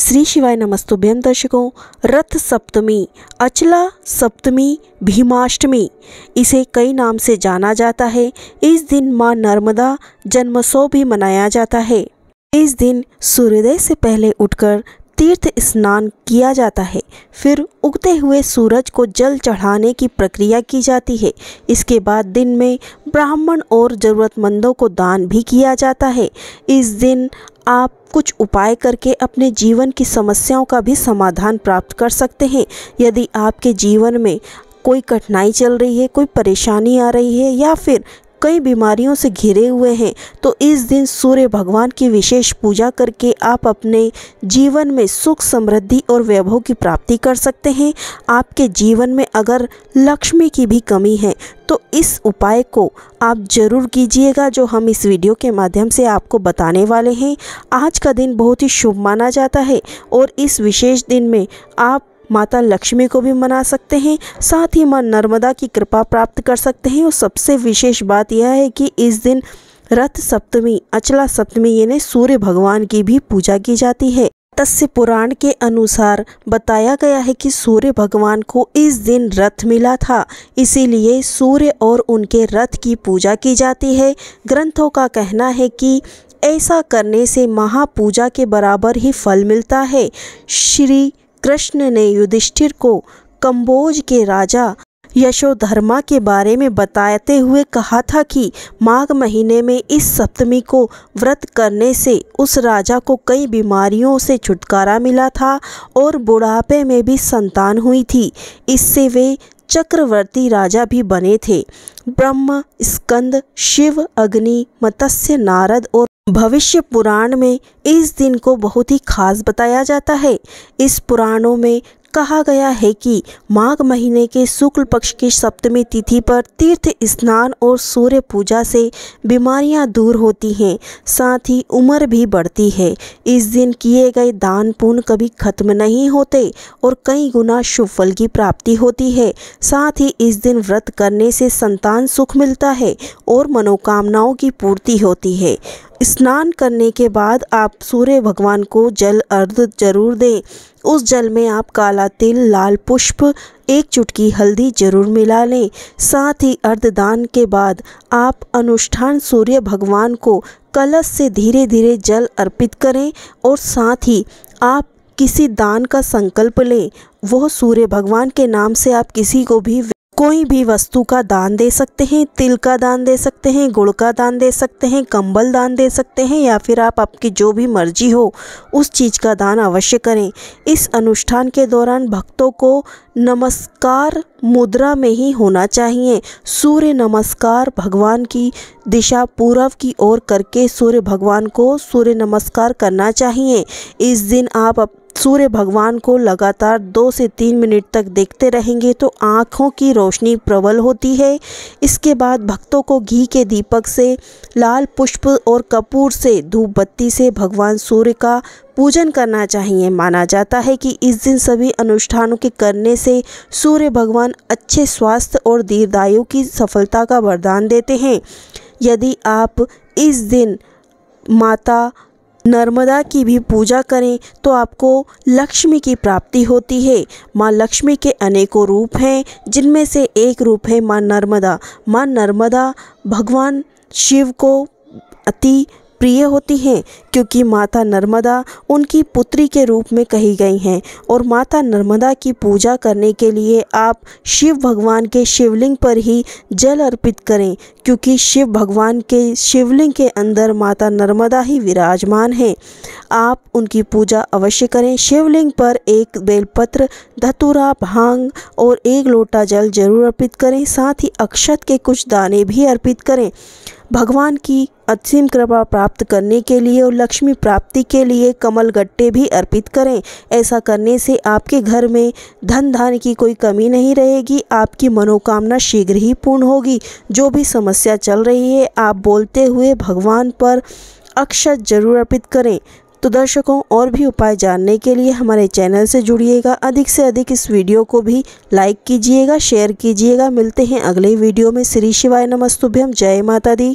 श्री शिवाय नमस्तुभ्यम दर्शकों रथ सप्तमी अचला सप्तमी भीमाष्टमी इसे कई नाम से जाना जाता है इस दिन माँ नर्मदा जन्मोत्सव भी मनाया जाता है इस दिन सूर्योदय से पहले उठकर तीर्थ स्नान किया जाता है फिर उगते हुए सूरज को जल चढ़ाने की प्रक्रिया की जाती है इसके बाद दिन में ब्राह्मण और ज़रूरतमंदों को दान भी किया जाता है इस दिन आप कुछ उपाय करके अपने जीवन की समस्याओं का भी समाधान प्राप्त कर सकते हैं यदि आपके जीवन में कोई कठिनाई चल रही है कोई परेशानी आ रही है या फिर कई बीमारियों से घिरे हुए हैं तो इस दिन सूर्य भगवान की विशेष पूजा करके आप अपने जीवन में सुख समृद्धि और वैभव की प्राप्ति कर सकते हैं आपके जीवन में अगर लक्ष्मी की भी कमी है तो इस उपाय को आप जरूर कीजिएगा जो हम इस वीडियो के माध्यम से आपको बताने वाले हैं आज का दिन बहुत ही शुभ माना जाता है और इस विशेष दिन में आप माता लक्ष्मी को भी मना सकते हैं साथ ही माँ नर्मदा की कृपा प्राप्त कर सकते हैं और सबसे विशेष बात यह है कि इस दिन रथ सप्तमी अचला सप्तमी यानी सूर्य भगवान की भी पूजा की जाती है तस्य पुराण के अनुसार बताया गया है कि सूर्य भगवान को इस दिन रथ मिला था इसीलिए सूर्य और उनके रथ की पूजा की जाती है ग्रंथों का कहना है कि ऐसा करने से महापूजा के बराबर ही फल मिलता है श्री कृष्ण ने युधिष्ठिर को कंबोज के राजा यशोधर्मा के बारे में बताते हुए कहा था कि माघ महीने में इस सप्तमी को व्रत करने से उस राजा को कई बीमारियों से छुटकारा मिला था और बुढ़ापे में भी संतान हुई थी इससे वे चक्रवर्ती राजा भी बने थे ब्रह्म स्कंद शिव अग्नि मत्स्य नारद और भविष्य पुराण में इस दिन को बहुत ही खास बताया जाता है इस पुराणों में कहा गया है कि माघ महीने के शुक्ल पक्ष की सप्तमी तिथि पर तीर्थ स्नान और सूर्य पूजा से बीमारियां दूर होती हैं साथ ही उम्र भी बढ़ती है इस दिन किए गए दान पुण्य कभी खत्म नहीं होते और कई गुना शुभ फल की प्राप्ति होती है साथ ही इस दिन व्रत करने से संतान सुख मिलता है और मनोकामनाओं की पूर्ति होती है स्नान करने के बाद आप सूर्य भगवान को जल अर्ध जरूर दें उस जल में आप काला तिल लाल पुष्प एक चुटकी हल्दी जरूर मिला लें साथ ही अर्धदान के बाद आप अनुष्ठान सूर्य भगवान को कलश से धीरे धीरे जल अर्पित करें और साथ ही आप किसी दान का संकल्प लें वह सूर्य भगवान के नाम से आप किसी को भी कोई भी वस्तु का दान दे सकते हैं तिल का दान दे सकते हैं गुड़ का दान दे सकते हैं कंबल दान दे सकते हैं या फिर आप आपकी जो भी मर्जी हो उस चीज़ का दान अवश्य करें इस अनुष्ठान के दौरान भक्तों को नमस्कार मुद्रा में ही होना चाहिए सूर्य नमस्कार भगवान की दिशा पूर्व की ओर करके सूर्य भगवान को सूर्य नमस्कार करना चाहिए इस दिन आप सूर्य भगवान को लगातार दो से तीन मिनट तक देखते रहेंगे तो आँखों की रोशनी प्रबल होती है इसके बाद भक्तों को घी के दीपक से लाल पुष्प और कपूर से धूप बत्ती से भगवान सूर्य का पूजन करना चाहिए माना जाता है कि इस दिन सभी अनुष्ठानों के करने से सूर्य भगवान अच्छे स्वास्थ्य और दीर्घायु की सफलता का वरदान देते हैं यदि आप इस दिन माता नर्मदा की भी पूजा करें तो आपको लक्ष्मी की प्राप्ति होती है माँ लक्ष्मी के अनेकों रूप हैं जिनमें से एक रूप है माँ नर्मदा माँ नर्मदा भगवान शिव को अति प्रिय होती हैं क्योंकि माता नर्मदा उनकी पुत्री के रूप में कही गई हैं और माता नर्मदा की पूजा करने के लिए आप शिव भगवान के शिवलिंग पर ही जल अर्पित करें क्योंकि शिव भगवान के शिवलिंग के अंदर माता नर्मदा ही विराजमान हैं आप उनकी पूजा अवश्य करें शिवलिंग पर एक बेलपत्र धतुरा भांग और एक लोटा जल जरूर अर्पित करें साथ ही अक्षत के कुछ दाने भी अर्पित करें भगवान की असीम कृपा प्राप्त करने के लिए और लक्ष्मी प्राप्ति के लिए कमल गट्टे भी अर्पित करें ऐसा करने से आपके घर में धन धान की कोई कमी नहीं रहेगी आपकी मनोकामना शीघ्र ही पूर्ण होगी जो भी समस्या चल रही है आप बोलते हुए भगवान पर अक्षत जरूर अर्पित करें तो दर्शकों और भी उपाय जानने के लिए हमारे चैनल से जुड़िएगा अधिक से अधिक इस वीडियो को भी लाइक कीजिएगा शेयर कीजिएगा मिलते हैं अगले वीडियो में श्री शिवाय नमस्तुभ्यम जय माता दी